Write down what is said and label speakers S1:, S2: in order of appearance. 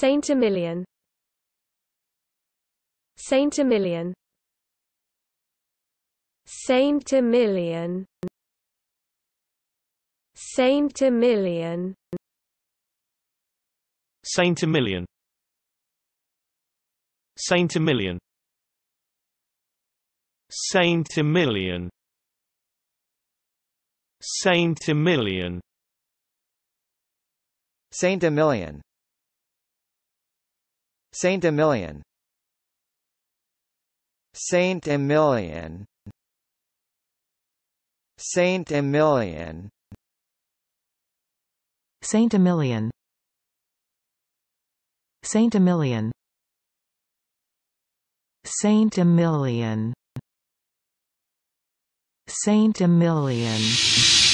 S1: Saint Emilion. Saint Emilion. Saint Emilion. Saint Emilion. Saint Emilion. Saint Emilion. Saint Emilion. Saint Emilion. Saint Emilion. Saint Emilion. Saint Emilion. Saint Emilion. Saint Emilion. Saint Emilion.
S2: Saint Emilion. Saint Emilion.